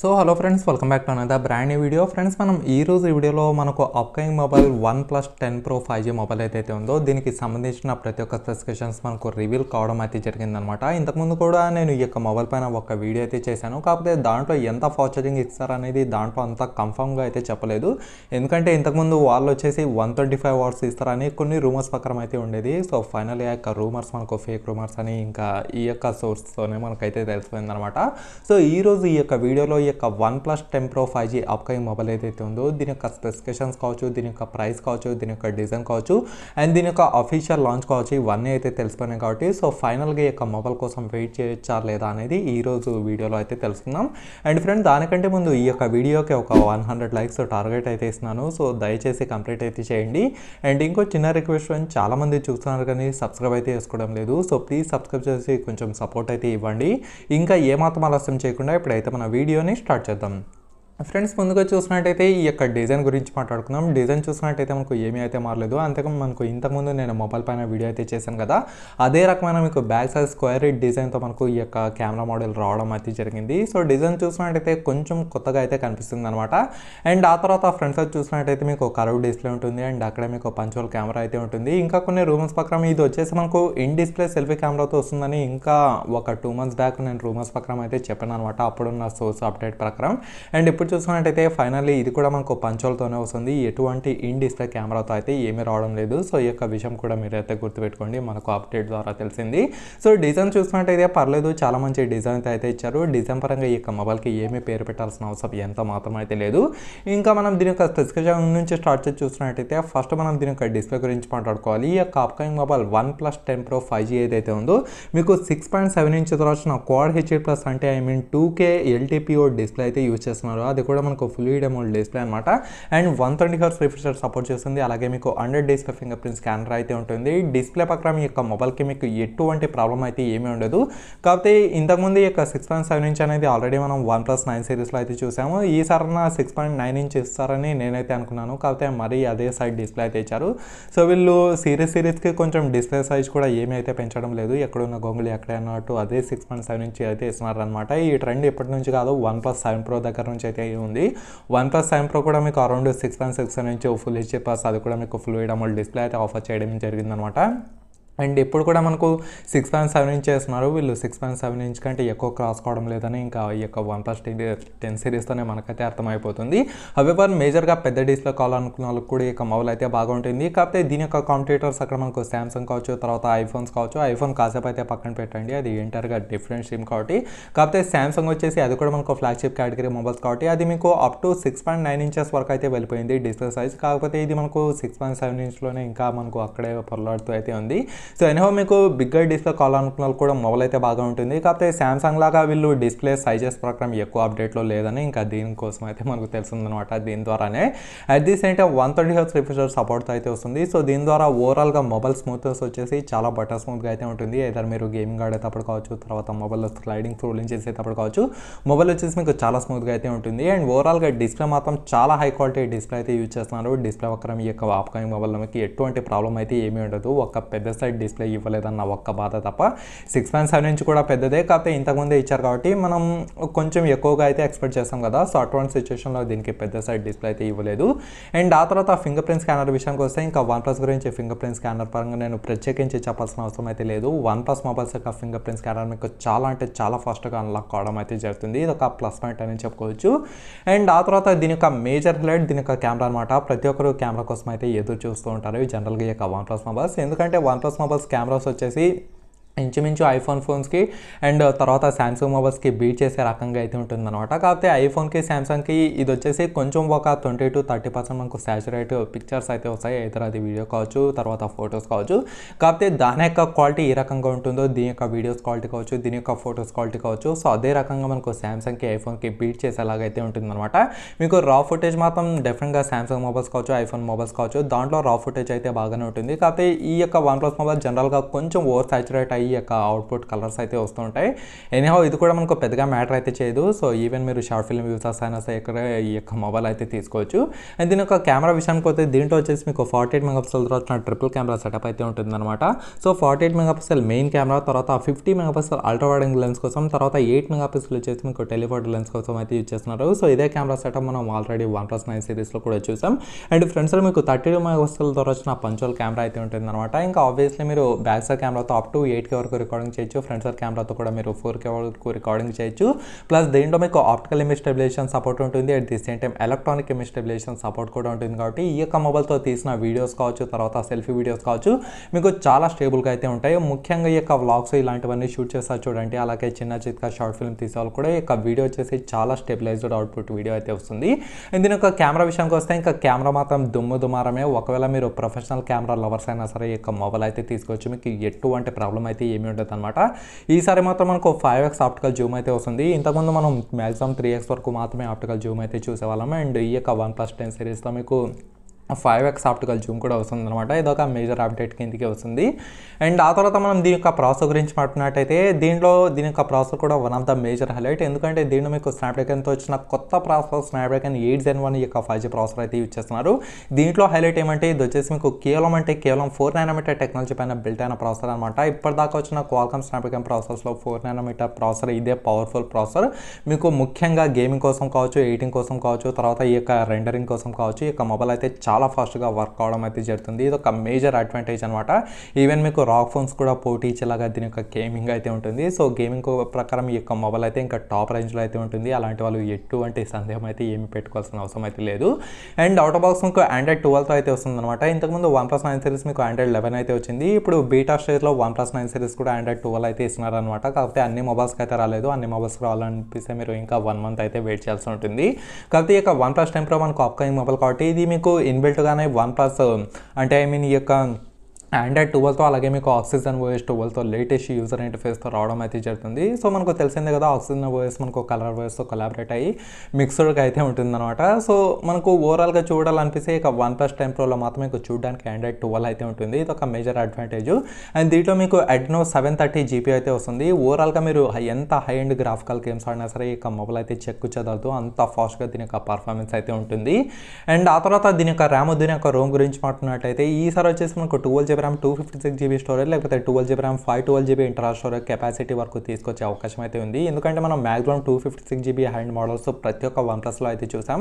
so hello friends welcome back to another brand new video friends మనం ఈ రోజు వీడియోలో మనకు upcoming mobile OnePlus ten pro five G mobile ఏదైతే ఉందో దీనికి సంబంధించిన ప్రతి ఒక్క స్పెసిఫికేషన్స్ మనకు రివీల్ కావడం అయితే జరిగిందనమాట ఇంతకుముందు కూడా నేను ఈ యొక్క మొబైల్ పైన ఒక వీడియో అయితే చేశాను కాకపోతే దాంట్లో ఎంత ఫాస్ట్ ఛార్జింగ్ ఇస్తారనేది దాంట్లో అంత కన్ఫామ్గా అయితే చెప్పలేదు ఎందుకంటే ఇంతకుముందు వాళ్ళు వచ్చేసి వన్ ట్వంటీ ఫైవ్ అవర్స్ ఇస్తారని కొన్ని రూమర్స్ ప్రకారం అయితే ఉండేది సో ఫైనల్ ఈ యొక్క రూమర్స్ మనకు ఫేక్ రూమర్స్ అని ఇంకా ఈ యొక్క సోర్స్తోనే మనకైతే తెలిసిపోయిందనమాట సో ఈరోజు ఈ యొక్క వీడియోలో యొక్క OnePlus ten pro five G upcoming mobile ఏదైతే ఉందో దీని యొక్క స్పెసిఫికేషన్స్ కావచ్చు దీని యొక్క ప్రైస్ కావచ్చు దీని యొక్క డిజైన్ కావచ్చు అండ్ దీని యొక్క అఫీషియల్ లాంచ్ కావచ్చు ఇవన్నీ అయితే తెలిసిపోయినాయి కాబట్టి సో ఫైనల్గా ఈ యొక్క మొబైల్ కోసం వెయిట్ చేయొచ్చా లేదా అనేది ఈరోజు వీడియోలో అయితే తెలుసుకుందాం అండ్ ఫ్రెండ్ దానికంటే ముందు ఈ యొక్క వీడియోకి ఒక వన్ హండ్రెడ్ లైక్స్ టార్గెట్ అయితే ఇస్తున్నాను సో దయచేసి కంప్లీట్ అయితే చేయండి అండ్ ఇంకో చిన్న రిక్వెస్ట్ అని చాలామంది చూస్తున్నారు కానీ సబ్స్క్రైబ్ అయితే చేసుకోవడం లేదు సో ప్లీజ్ సబ్స్క్రైబ్ చేసి కొంచెం సపోర్ట్ అయితే ఇవ్వండి ఇంకా ఏమాత్రం ఆలస్యం చేయకుండా ఇప్పుడైతే మన వీడియోని స్టార్ట్ చేద్దాం ఫ్రెండ్స్ ముందుగా చూసినట్టయితే ఈ యొక్క డిజైన్ గురించి మాట్లాడుకుందాం డిజైన్ చూసినట్టయితే మనకు ఏమీ అయితే మారలేదు అంతకం మనకు ఇంతకుముందు నేను మొబైల్ పైన వీడియో అయితే చేశాను కదా అదే రకమైన మీకు బ్యాక్ సైజ్ స్క్వేర్ డిజైన్తో మనకు ఈ యొక్క కెమెరా మోడల్ రావడం అయితే జరిగింది సో డిజైన్ చూసినట్టయితే కొంచెం కొత్తగా అయితే కనిపిస్తుంది అనమాట అండ్ ఆ తర్వాత ఫ్రెండ్స్ అయితే చూసినట్టయితే మీకు కరవ్ డిస్ప్లే ఉంటుంది అండ్ అక్కడ మీకు పంచువల్ కెమెరా అయితే ఉంటుంది ఇంకా కొన్ని రూమర్స్ ప్రకారం ఇది వచ్చేసి మనకు ఇన్ డిస్ప్లే సెల్ఫీ కెమెరాతో వస్తుందని ఇంకా ఒక టూ మంత్స్ బ్యాక్ నేను రూమర్స్ ప్రకారం అయితే చెప్పాను అనమాట అప్పుడున్న సోర్స్ అప్డేట్ ప్రకారం అండ్ ఇప్పుడు ఇప్పుడు చూసుకున్నట్టయితే ఫైనల్లీ ఇది కూడా మనకు పంచోలతోనే వస్తుంది ఎటువంటి ఇన్ డిస్ప్లే కెమెరాతో అయితే ఏమీ రావడం లేదు సో ఈ యొక్క విషయం కూడా మీరైతే గుర్తుపెట్టుకోండి మనకు అప్డేట్ ద్వారా తెలిసింది సో డిజైన్ చూసుకున్నట్టయితే పర్లేదు చాలా మంచి డిజైన్ అయితే ఇచ్చారు డిజైన్ పరంగా ఈ యొక్క మొబైల్కి ఏమీ పేరు పెట్టాల్సిన అవసరం ఎంత మాత్రం అయితే లేదు ఇంకా మనం దీని యొక్క స్పెసిఫికేషన్ నుంచి స్టార్ట్ చేసి చూసినట్టయితే ఫస్ట్ మనం దీని యొక్క డిస్ప్లే గురించి మాట్లాడుకోవాలి ఈ యొక్క upcoming mobile OnePlus ten pro five G ఏదైతే ఉందో మీకు సిక్స్ పాయింట్ సెవెన్ ఇంచ్ వచ్చిన క్వాడ్ హెచ్ఎడ్ ప్లస్ అంటే I mean two K LTPO display అయితే యూజ్ చేస్తున్నారు అది కూడా మనకు ఫుల్ డెమోల్ డిస్ప్లే అనమాట and one twenty hertz refresher support చేస్తుంది అలాగే మీకు hundred days fingerprint scanner అయితే ఉంటుంది డిస్ప్లే పక్కన మీ యొక్క మొబైల్కి మీకు ఎటువంటి ప్రాబ్లం అయితే ఏమీ ఉండదు కాకపోతే ఇంతకుముందు ఈ యొక్క సిక్స్ పాయింట్ సెవెన్ ఇంచ్ అనేది ఆల్రెడీ మనం వన్ ప్లస్ నైన్ సిరీస్లో అయితే చూసాము ఈసారన్న సిక్స్ పాయింట్ నైన్ ఇంచ్ ఇస్తారని నేనైతే అనుకున్నాను కాకపోతే మరీ అదే సైడ్ డిస్ప్లే అయితే ఇచ్చారు సో వీళ్ళు సిరీస్ సిరీస్కి కొంచెం డిస్ప్లే సైజ్ కూడా ఏమీ అయితే పెంచడం లేదు ఎక్కడున్న గొంగులు ఎక్కడే అన్నట్టు అదే సిక్స్ పాయింట్ సెవెన్ ఇంచ్ అయితే ఇస్తున్నారనమాట ఈ ట్రెండ్ ఎప్పటి నుంచి కాదు వన్ ప్లస్ సెవెన్ ప్రో దగ్గర నుంచి అయితే అయి ఉంది వన్ ప్లస్ సెవెన్ ప్రో కూడా మీకు అరౌండ్ సిక్స్ పాయింట్ సిక్స్ నుంచి ఫుల్ హెచ్ఏ ప్లస్ అది కూడా మీకు ఫుల్ వేయడం డిస్ప్లే అయితే ఆఫర్ చేయడం జరిగిందనమాట అండ్ ఇప్పుడు కూడా మనకు సిక్స్ పాయింట్ సెవెన్ ఇంచ్ చేస్తున్నారు వీళ్ళు సిక్స్ పాయింట్ సెవెన్ ఇంచ్ కంటే ఎక్కువ క్రాస్ కావడం లేదని ఇంకా ఈ యొక్క వన్ ప్లస్ టెన్ టెన్ సిరీస్తోనే మనకైతే అర్థమైపోతుంది హవెవర్ మేజర్గా పెద్ద డిస్ప్లే కావాలనుకున్న వాళ్ళకి కూడా ఈ యొక్క మొబైల్ అయితే బాగుంటుంది కాకపోతే దీని యొక్క కాంపిటేటర్స్ అక్కడ మనకు శాంసంగ్ కావచ్చు తర్వాత ఐఫోన్స్ కావచ్చు ఐఫోన్ కాసేపు అయితే పక్కన పెట్టండి అది ఎంటర్గా డిఫరెంట్ సిమ్ కాబట్టి కాకపోతే శాంసంగ్ వచ్చేసి అది కూడా మనకు ఫ్లాగ్షిప్ కేటగిరీ మొబైల్స్ కాబట్టి అది మీకు up to six point nine inches వరకు అయితే వెళ్ళిపోయింది డిస్ప్లే సైజ్ కాకపోతే ఇది మనకు సిక్స్ పాయింట్ సెవెన్ ఇంచ్లోనే ఇంకా మనకు అక్కడే పొరలాడుతూ అయితే ఉంది సో ఎనిహో మీకు బిగ్గర్ డిస్ప్లే కావాలనుకున్న కూడా మొబైల్ అయితే బాగా ఉంటుంది కాకపోతే శాంసంగ్ లాగా వీళ్ళు డిస్ప్లే సైజెస్ ప్రకారం ఎక్కువ అప్డేట్లో లేదని ఇంకా దీనికోసం అయితే మనకు తెలుసుందనమాట దీని ద్వారానే at the same time one thirty hertz refresher సపోర్ట్తో అయితే వస్తుంది సో దీని ద్వారా ఓవరాల్గా మొబైల్ స్మూత్నెస్ వచ్చేసి చాలా బటర్ స్మూత్గా అయితే ఉంటుంది ఏదైనా మీరు గేమింగ్ ఆడేటప్పుడు కావచ్చు తర్వాత మొబైల్లో స్లైడింగ్ స్క్రోలింగ్ చేసేటప్పుడు కావచ్చు మొబైల్ వచ్చేసి మీకు చాలా స్మూత్గా అయితే ఉంటుంది అండ్ ఓవరాల్గా డిస్ప్లే మాత్రం చాలా హై క్వాలిటీ డిస్ప్లే అయితే యూజ్ చేస్తున్నారు డిస్ప్లే వక్రం ఈ యొక్క ఆప్కమింగ్ మొబైల్లో మీకు ఎటువంటి ప్రాబ్లం అయితే ఏమీ ఉండదు ఒక పెద్ద సైడ్ సర్టిఫికేట్ డిస్ప్లే ఇవ్వలేదన్న ఒక్క బాధ తప్ప సిక్స్ పాయింట్ సెవెన్ ఇంచ్ కూడా పెద్దదే కాకపోతే ఇంతకుముందే ఇచ్చారు కాబట్టి మనం కొంచెం ఎక్కువగా అయితే ఎక్స్పెక్ట్ చేస్తాం కదా సో అటువంటి సిచ్యువేషన్లో దీనికి పెద్ద సైడ్ డిస్ప్లే అయితే ఇవ్వలేదు అండ్ ఆ తర్వాత ఫింగర్ ప్రింట్ స్కానర్ విషయానికి వస్తే ఇంకా వన్ ప్లస్ గురించి ఫింగర్ ప్రింట్ స్కానర్ పరంగా నేను ప్రత్యేకించి చెప్పాల్సిన అవసరం అయితే లేదు వన్ ప్లస్ మొబైల్స్ యొక్క ఫింగర్ ప్రింట్ స్కానర్ మీకు చాలా అంటే చాలా ఫాస్ట్గా అన్లాక్ కావడం అయితే జరుగుతుంది ఇది ఒక ప్లస్ పాయింట్ అని చెప్పుకోవచ్చు అండ్ ఆ తర్వాత దీని యొక్క మేజర్ హైలైట్ దీని యొక్క కెమెరా అనమాట ప్రతి ఒక్కరు కెమెరా కోసం అయితే ఎదురు చూస్తూ ఉంటారు జనరల్గా ఈ యొక్క వన్ ప్లస్ మొబైల్స్ ఎందుకంటే వన్ ప్లస్ मोबल्स कैमरास वे అంటే మనకు ఐఫోన్ ఫోన్స్ కి అండ్ తర్వాత సాంసంగ్ మొబైల్స్ కి బీట్ చేసే రకంగా ఉ ఉంటున్న అన్నమాట కాబట్టి ఐఫోన్ కి సాంసంగ్ కి ఇది వచ్చేసే కొంచెం ఒక 20 20 30% మనకు సచురేటెడ్ పిక్చర్స్ అయితేస్తాయి ఈతలాది వీడియో కావచ్చు తర్వాత ఫోటోస్ కావచ్చు కాబట్టి దానేక క్వాలిటీ ఈ రకంగా ఉంటుందో దీనిక వీడియోస్ క్వాలిటీ కావచ్చు దీనిక ఫోటోస్ క్వాలిటీ కావచ్చు సో అదే రకంగా మనకు సాంసంగ్ కి ఐఫోన్ కి బీట్ చేసేలాగా అయితే ఉంటున్న అన్నమాట మీకు రా ఫుటేజ్ మాత్రం డిఫరెంట్ గా సాంసంగ్ మొబైల్స్ కావచ్చు ఐఫోన్ మొబైల్స్ కావచ్చు దాంట్లో రా ఫుటేజ్ అయితే బాగానే ఉంటుంది కాబట్టి ఈ ఒక్క వాన్ క్లాస్ మొబైల్ జనరల్ గా కొంచెం ఓవర్ సచురేటెడ్ ఈ యొక్క అవుట్పుట్ కలర్స్ అయితే వస్తుంటాయి ఎనీహౌ ఇది కూడా మనకు పెద్దగా మ్యాటర్ అయితే చేయదు సో ఈవెన్ మీరు షార్ట్ ఫిల్మ్ యూసర్స్ అయినా సరే ఇక్కడ ఈ యొక్క మొబైల్ అయితే తీసుకోవచ్చు అండ్ దీని యొక్క కెమెరా విషయానికి వస్తే దీంట్లో వచ్చేసి మీకు ఫార్టీ ఎయిట్ మెగాపిక్సెల్ తర్వాత ట్రిపుల్ కెమెరా సెటప్ అయితే ఉంటుందన్నమాట so forty eight megapixel main camera తర్వాత ఫిఫ్టీ మెగాపిక్సెల్ అల్ట్రా వైడింగ్ లెన్స్ కోసం తర్వాత ఎయిట్ మెగాపిక్సెల్ వచ్చేసి మీకు టెలిఫోటో లెన్స్ కోసం అయితే యూజ్ చేస్తున్నారు సో ఇదే కెమెరా సెటప్ మనం ఆల్రెడీ వన్ ప్లస్ నైన్ సిరీస్లో కూడా చూసాం అండ్ ఫ్రెండ్స్ మీకు థర్టీ టూ మెగాపిక్సెల్ ద్వారా వచ్చిన పంచోల్ కెమెరా అయితే ఉంటుందన్నమాట ఇంకా ఆబ్వియస్లీ మీరు బ్యాక్ సైడ్ కెమెరాతో అప్ టు ఎయిట్ వరకు రికార్డింగ్ చేయొచ్చు ఫ్రంట్ సైడ్ కెమెరాతో కూడా మీరు ఫోర్ కే వరకు రికార్డింగ్ చేయొచ్చు ప్లస్ దీంట్లో మీకు ఆప్టికల్ ఇమేజ్ స్టెబిలేషన్ సపోర్ట్ ఉంటుంది at the same time electronic image stabilization support కూడా ఉంటుంది కాబట్టి ఈ యొక్క మొబైల్తో తీసిన వీడియోస్ కావచ్చు తర్వాత సెల్ఫీ వీడియోస్ కావచ్చు మీకు చాలా స్టేబుల్గా అయితే ఉంటాయి ముఖ్యంగా ఈ యొక్క వ్లాగ్స్ ఇలాంటివన్నీ షూట్ చేస్తారు చూడండి అలాగే చిన్న చిత్కా షార్ట్ ఫిల్మ్ తీసేవాళ్ళు కూడా ఈ యొక్క వీడియో వచ్చేసి చాలా స్టెబిలైజ్డ్ అవుట్పుట్ వీడియో అయితే వస్తుంది దీని యొక్క కెమెరా విషయానికి వస్తే ఇంకా కెమెరా మాత్రం దుమ్ము దుమారమే ఒకవేళ మీరు ప్రొఫెషనల్ కెమెరా లవర్స్ అయినా సరే ఈ యొక్క మొబైల్ అయితే తీసుకోవచ్చు మీకు ఎటువంటి ప్రాబ్లం అయితే ఏమి ఉంటుంది అనమాట ఈసారి మాత్రం మనకు ఫైవ్ ఎక్స్ ఆప్టికల్ జూమ్ అయితే వస్తుంది ఇంతకుముందు మనం మ్యాక్సిమం త్రీ ఎక్స్ వరకు మాత్రమే ఆప్టికల్ జూమ్ అయితే చూసేవాళ్ళం అండ్ ఈ యొక్క వన్ ప్లస్ టెన్ సిరీస్లో మీకు ఫైవ్ ఎక్స్ ఆప్టికల్ జూమ్ కూడా వస్తుంది అనమాట ఇదొక మేజర్ అప్డేట్ కిందకి వస్తుంది అండ్ ఆ తర్వాత మనం దీని యొక్క ప్రాసెస్ గురించి మాట్లాడినట్టయితే దీంట్లో దీని యొక్క ప్రాసెస్ కూడా one of the major highlight ఎందుకంటే దీంట్లో మీకు స్నాప్డ్రాగన్తో వచ్చిన కొత్త process Snapdragon eight gen one యొక్క ఫైవ్ జీ ప్రాసెసర్ అయితే యూజ్ చేస్తున్నారు దీంట్లో హైలైట్ ఏమంటే ఇది వచ్చేసి మీకు కేవలం అంటే కేవలం ఫోర్ నానోమీటర్ టెక్నాలజీ పైన బిల్ట్ అయిన ప్రాసెసర్ అనమాట ఇప్పటిదాకా వచ్చిన క్వాల్కమ్ స్నాప్డ్రాగన్ ప్రాసెస్లో ఫోర్ నైనామీటర్ ప్రాసెసర్ ఇదే పవర్ఫుల్ ప్రాసెసర్ మీకు ముఖ్యంగా గేమింగ్ కోసం కావచ్చు ఎయిటింగ్ కోసం కావచ్చు తర్వాత ఈ యొక్క రెండరింగ్ కోసం కావచ్చు ఈ యొక్క మొబైల్ అయితే చాలా చాలా ఫాస్ట్గా వర్క్ అవడం అయితే జరుగుతుంది ఇది ఒక మేజర్ అడ్వాంటేజ్ అనమాట ఈవెన్ మీకు రాక్ ఫోన్స్ కూడా పోటీ ఇచ్చేలాగా దీని యొక్క గేమింగ్ అయితే ఉంటుంది సో గేమింగ్ ప్రకారం ఈ యొక్క మొబైల్ అయితే ఇంకా టాప్ రేంజ్లో అయితే ఉంటుంది అలాంటి వాళ్ళు ఎటువంటి సందేహం అయితే ఏమి పెట్టుకోవాల్సిన అవసరం అయితే లేదు అండ్ అవుట్ ఆఫ్ బాక్స్ మీకు ఆండ్రాయిడ్ ట్వెల్వ్తో అయితే వస్తుందన్నమాట ఇంతకుముందు వన్ ప్లస్ నైన్ సిరీస్ మీకు ఆండ్రాయిడ్ లెవెన్ అయితే వచ్చింది ఇప్పుడు బీటా స్టేజ్లో వన్ ప్లస్ నైన్ సిరీస్ కూడా ఆండ్రాయిడ్ ట్వెల్వ్ అయితే ఇస్తున్నారు అనమాట కాకపోతే అన్ని మొబైల్స్కి అయితే రాలేదు అన్ని మొబైల్స్ రావాలనిపిస్తే మీరు ఇంకా వన్ మంత్ అయితే వెయిట్ చేయాల్సి ఉంటుంది కాకపోతే యొక్క వన్ ప్లస్ టెన్ ప్రో మనకు అప్కమింగ్ మొబైల్ కాబట్టి ఇది మీకు ఇన్ బిల్ట్ కానీ వన్ ప్లస్ అంటే ఐ మీన్ ఈ యొక్క ఆండ్రాయిడ్ ట్వెల్వ్తో అలాగే మీకు ఆక్సిజన్ ఓఎస్ ట్వెల్వ్తో లేటెస్ట్ యూజర్ ఇంటర్ఫేస్తో రావడం అయితే జరుగుతుంది సో మనకు తెలిసిందే కదా ఆక్సిజన్ ఓఎస్ మనకు కలర్ ఓఎస్తో కొలాబరేట్ అయ్యి మిక్స్డ్గా అయితే ఉంటుందన్నమాట సో మనకు ఓవరాల్గా చూడాలనిపిస్తే ఇక వన్ ప్లస్ టెన్ ప్రోలో మాత్రం మీకు చూడడానికి ఆండ్రాయిడ్ ట్వెల్వ్ అయితే ఉంటుంది ఇది ఒక మేజర్ అడ్వాంటేజ్ అండ్ దీంట్లో మీకు అడ్నో సెవెన్ థర్టీ జీపీ అయితే వస్తుంది ఓవరాల్గా మీరు ఎంత హై అండ్ గ్రాఫికల్ గేమ్స్ ఆడినా సరే ఇక మొబైల్ అయితే చెక్కు చదవద్దు అంత ఫాస్ట్గా దీని యొక్క పర్ఫార్మెన్స్ అయితే ఉంటుంది అండ్ ఆ తర్వాత దీని యొక్క ర్యామ్ దీని యొక్క రోమ్ గురించి మాట్లాడినట్టయితే ఈసారి వచ్చేసి మనకు twelve GB RAM two fifty six GB storage లేకపోతే twelve GB RAM five twelve GB inter storage capacity వరకు తీసుకొచ్చే అవకాశం అయితే ఉంది ఎందుకంటే మనం maximum two fifty six GB and models ప్రతి ఒక్క వన్ ప్లస్లో అయితే చూసాం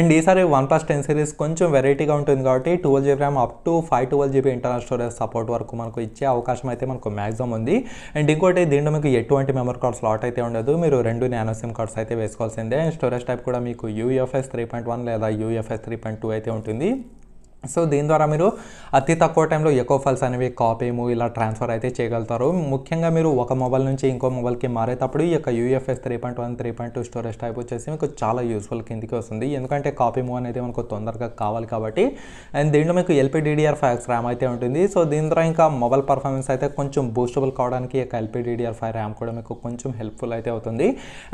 అండ్ ఈసారి వన్ ప్లస్ టెన్ సిరీస్ కొంచెం వెరైటీగా ఉంటుంది కాబట్టి twelve GB RAM up to five twelve GB internal storage support వరకు మనకు ఇచ్చే అవకాశం అయితే మనకు మ్యాక్సిమం ఉంది అండ్ ఇంకోటి దీంట్లో మీకు ఎటువంటి మెమరీ కార్డ్ స్లాట్ అయితే ఉండదు మీరు రెండు నానో సిమ్ కార్డ్స్ అయితే వేసుకోవాల్సిందే అండ్ స్టోరేజ్ టైప్ కూడా మీకు యూఎఫ్ఎస్ త్రీ పాయింట్ వన్ లేదా యూఎఫ్ఎస్ త్రీ పాయింట్ టూ అయితే ఉంటుంది సో దీని ద్వారా మీరు అతి తక్కువ టైంలో ఎక్కువ ఫైల్స్ అనేవి కాపీము ఇలా ట్రాన్స్ఫర్ అయితే చేయగలుగుతారు ముఖ్యంగా మీరు ఒక మొబైల్ నుంచి ఇంకో మొబైల్కి మారేటప్పుడు ఈ యొక్క UFS three point one three point two storage type వచ్చేసి మీకు చాలా యూస్ఫుల్ కిందికి వస్తుంది ఎందుకంటే కాపీ మూవ్ అనేది మనకు తొందరగా కావాలి కాబట్టి అండ్ దీంట్లో మీకు ఎల్పిడిడిఆర్ ఫ్యాక్స్ ర్యామ్ అయితే ఉంటుంది సో దీని ద్వారా ఇంకా మొబైల్ పర్ఫార్మెన్స్ అయితే కొంచెం బూస్టబుల్ కావడానికి ఈ యొక్క ఎల్పిడిడిఆర్ ఫైవ్ ర్యామ్ కూడా మీకు కొంచెం హెల్ప్ఫుల్ అయితే అవుతుంది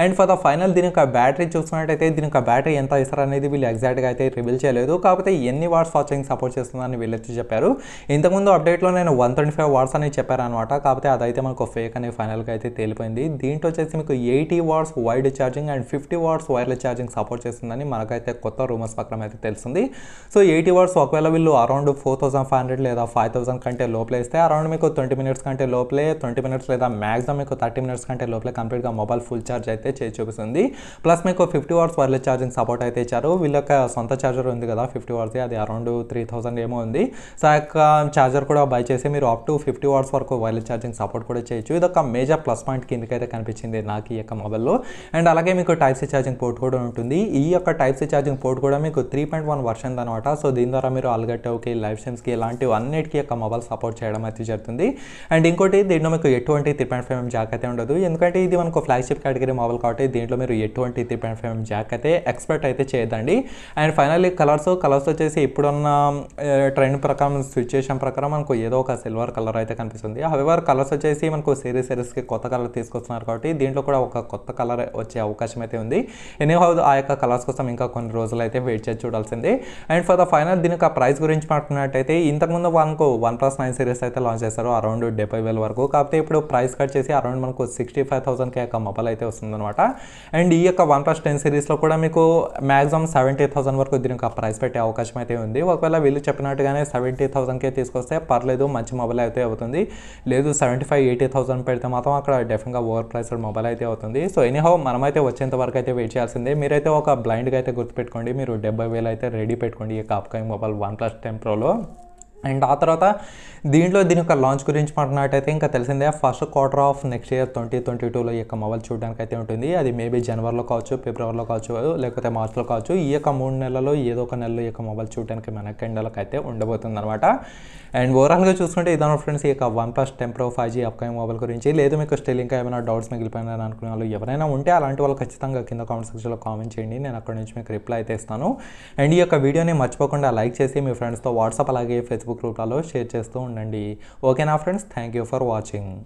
అండ్ ఫర్ ద ఫైనల్ దీని యొక్క బ్యాటరీ చూసుకున్నట్టయితే దీని యొక్క బ్యాటరీ ఎంత ఇస్తారనేది వీళ్ళు ఎగ్జాక్ట్గా అయితే రివీల్ చేయలేదు కాకపోతే ఎన్ని వాట్స్ వాచింగ్ ఫాస్టింగ్ సపోర్ట్ చేస్తుందని వీళ్ళైతే చెప్పారు ఇంతకుముందు అప్డేట్లో నేను వన్ ట్వంటీ ఫైవ్ వాట్స్ అని చెప్పారనమాట కాకపోతే అదైతే మనకు ఫేక్ అనే ఫైనల్గా అయితే తేలిపోయింది దీంట్లో వచ్చేసి మీకు eighty watts wired charging and fifty watts wireless charging support చేస్తుందని మనకైతే కొత్త రూమర్స్ పక్కన అయితే తెలుస్తుంది సో ఎయిటీ వాట్స్ ఒకవేళ వీళ్ళు around four thousand five hundred లేదా ఫైవ్ థౌసండ్ కంటే లోపలే ఇస్తే అరౌండ్ మీకు ట్వంటీ మినిట్స్ కంటే లోపలే ట్వంటీ మినిట్స్ లేదా మ్యాక్సిమం మీకు థర్టీ మినిట్స్ కంటే లోపలే కంప్లీట్గా మొబైల్ ఫుల్ ఛార్జ్ అయితే చేసి చూపిస్తుంది ప్లస్ మీకు fifty watts wireless charging support అయితే ఇచ్చారు వీళ్ళ సొంత ఛార్జర్ ఉంది కదా ఫిఫ్టీ వాట్స్ అది అరౌండ్ త్రీ థౌజండ్ ఏమో ఉంది సో యొక్క ఛార్జర్ కూడా బై చేసి మీరు అప్ టు ఫిఫ్టీ వాట్స్ వరకు వైర్లెస్ ఛార్జింగ్ సపోర్ట్ కూడా చేయొచ్చు ఇది ఒక మేజర్ ప్లస్ పాయింట్ కిందకైతే కనిపించింది నాకు ఈ యొక్క మొబైల్లో అండ్ అలాగే మీకు టైప్ సి ఛార్జింగ్ పోర్ట్ కూడా ఉంటుంది ఈ యొక్క టైప్ సి ఛార్జింగ్ పోర్ట్ కూడా మీకు త్రీ పాయింట్ వన్ వర్షన్ అనమాట సో దీని ద్వారా మీరు ఓకే లైఫ్ స్ట్రీమ్స్కి ఇలాంటివి అన్నిటికీ యొక్క మొబైల్ సపోర్ట్ చేయడం అయితే జరుగుతుంది అండ్ ఇంకోటి దీంట్లో మీకు ఎటువంటి త్రీ పాయింట్ ఫైవ్ జాక్ అయితే ఉండదు ఎందుకంటే ఇది మనకు ఫ్లాగ్షిప్ కేటగిరీ మొబైల్ కాబట్టి దీంట్లో మీరు ఎటువంటి త్రీ పాయింట్ ఫైవ్ జాక్ అయితే ఎక్స్పెక్ట్ అయితే చేయదండి అండ్ ఫైనల్లీ కలర్స్ కలర్స్ వచ్చేసి ఇప్పుడున్న ట్రెండ్ ప్రకారం సిచ్యుయేషన్ ప్రకారం మనకు ఏదో ఒక సిల్వర్ కలర్ అయితే కనిపిస్తుంది హవేవర్ కలర్స్ వచ్చేసి మనకు సిరీస్ సిరీస్కి కొత్త కలర్ తీసుకొస్తున్నారు కాబట్టి దీంట్లో కూడా ఒక కొత్త కలర్ వచ్చే అవకాశం అయితే ఉంది ఎనీ హౌ ఆ యొక్క కలర్స్ కోసం ఇంకా కొన్ని రోజులు అయితే వెయిట్ చేసి చూడాల్సింది అండ్ ఫర్ ద ఫైనల్ దీనికి ఆ ప్రైస్ గురించి మాట్లాడినట్టయితే ఇంతకుముందు మనకు వన్ ప్లస్ నైన్ సిరీస్ అయితే లాంచ్ చేస్తారు అరౌండ్ డెబ్బై వేల వరకు కాకపోతే ఇప్పుడు ప్రైస్ కట్ చేసి అరౌండ్ మనకు సిక్స్టీ ఫైవ్ థౌసండ్కి యొక్క మొబైల్ అయితే వస్తుందన్నమాట అండ్ ఈ యొక్క వన్ ప్లస్ టెన్ సిరీస్లో కూడా మీకు మ్యాక్సిమం సెవెంటీ థౌసండ్ వరకు దీనికి ఆ ప్రైస్ పెట్టే అవకాశం అయితే ఉంది ఒక ఒకవేళ వీళ్ళు చెప్పినట్టుగానే సెవెంటీ థౌసండ్కే తీసుకొస్తే పర్లేదు మంచి మొబైల్ అయితే అవుతుంది లేదు సెవెంటీ ఫైవ్ ఎయిటీ థౌసండ్ పెడితే మాత్రం అక్కడ డెఫినెట్గా ఓవర్ ప్రైస్డ్ మొబైల్ అయితే అవుతుంది సో ఎనీహౌ మనమైతే వచ్చేంత వరకు అయితే వెయిట్ చేయాల్సిందే మీరైతే ఒక బ్లైండ్గా అయితే గుర్తుపెట్టుకోండి మీరు డెబ్బై వేలు అయితే రెడీ పెట్టుకోండి ఈ upcoming mobile OnePlus ten ప్రోలో అండ్ ఆ తర్వాత దీంట్లో దీని యొక్క లాంచ్ గురించి మాట్లాడినట్టయితే ఇంకా తెలిసిందే first quarter of next year twenty twenty టూలో ఈ యొక్క మొబైల్ చూడడానికి అయితే ఉంటుంది అది మేబీ జనవరిలో కావచ్చు ఫిబ్రవరిలో కావచ్చు లేకపోతే మార్చ్లో కావచ్చు ఈ యొక్క మూడు నెలల్లో ఏదో ఒక నెలలో ఈ యొక్క మొబైల్ చూడడానికి మన కెండలకు అయితే ఉండబోతుంది అనమాట అండ్ ఓవరాల్గా చూసుకుంటే ఇదన్న ఫ్రెండ్స్ ఈ యొక్క OnePlus ten pro five G upcoming mobile గురించి లేదు మీకు స్టిల్ ఇంకా ఏమైనా డౌట్స్ మిగిలిపోయినా అనుకునే వాళ్ళు ఎవరైనా ఉంటే అలాంటి వాళ్ళు ఖచ్చితంగా కింద కామెంట్ సెక్షన్లో కామెంట్ చేయండి నేను అక్కడ నుంచి మీకు రిప్లై అయితే ఇస్తాను అండ్ ఈ యొక్క వీడియోని మర్చిపోకుండా లైక్ చేసి మీ ఫ్రెండ్స్తో వాట్సాప్ అలాగే ఫేస్బుక్ ఫేస్బుక్ రూపాలో షేర్ చేస్తూ ఉండండి ఓకేనా friends thank you for watching